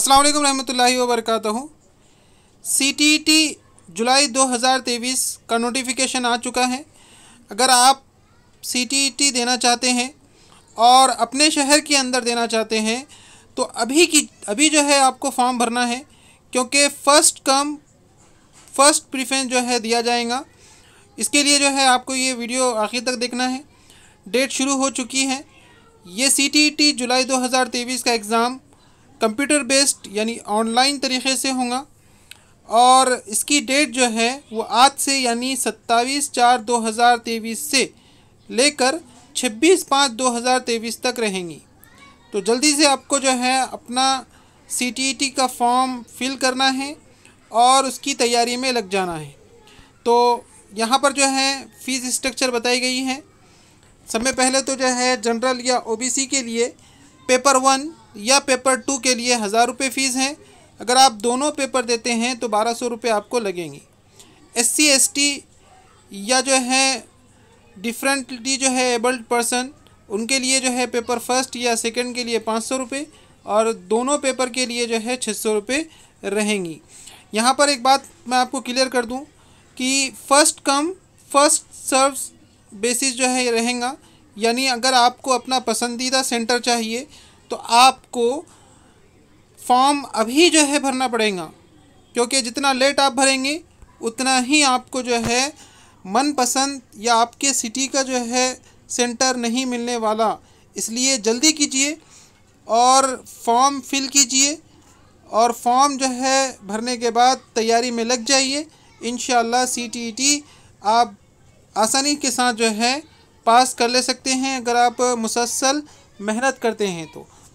अस्सलाम रहमतुल्लाहि व बरकातहू टी e जुलाई 2023 का नोटिफिकेशन आ चुका है अगर आप टी e देना चाहते हैं और अपने शहर के अंदर देना चाहते हैं तो अभी की अभी जो है आपको फॉर्म भरना है क्योंकि फ़र्स्ट कम फर्स्ट प्रिफ्रेंस जो है दिया जाएगा इसके लिए जो है आपको ये वीडियो आखिर तक देखना है डेट शुरू हो चुकी है ये सी टी e जुलाई 2023 का एग्ज़ाम कंप्यूटर बेस्ड यानी ऑनलाइन तरीके से होगा और इसकी डेट जो है वो आज से यानी सत्ताईस चार दो हज़ार तेईस से लेकर छब्बीस पाँच दो हज़ार तेईस तक रहेंगी तो जल्दी से आपको जो है अपना सी टी टी का फॉर्म फिल करना है और उसकी तैयारी में लग जाना है तो यहाँ पर जो है फ़ीस स्ट्रक्चर बताई गई है सब में पहले तो जो है जनरल या ओबीसी के लिए पेपर वन या पेपर टू के लिए हज़ार रुपये फ़ीस हैं अगर आप दोनों पेपर देते हैं तो बारह सौ रुपये आपको लगेंगी एस सी एस टी या जो है डिफरेंटली जो है एबल्ड पर्सन उनके लिए जो है पेपर फर्स्ट या सेकंड के लिए पाँच सौ रुपये और दोनों पेपर के लिए जो है छः सौ रुपये रहेंगी यहाँ पर एक बात मैं आपको क्लियर कर दूँ कि first come first serve basis जो है रहेगा यानी अगर आपको अपना पसंदीदा सेंटर चाहिए तो आपको फॉर्म अभी जो है भरना पड़ेगा क्योंकि जितना लेट आप भरेंगे उतना ही आपको जो है मनपसंद या आपके सिटी का जो है सेंटर नहीं मिलने वाला इसलिए जल्दी कीजिए और फॉर्म फिल कीजिए और फॉर्म जो है भरने के बाद तैयारी में लग जाइए इन टी e आप आसानी के साथ जो है पास कर ले सकते हैं अगर आप मुसलसल मेहनत करते हैं तो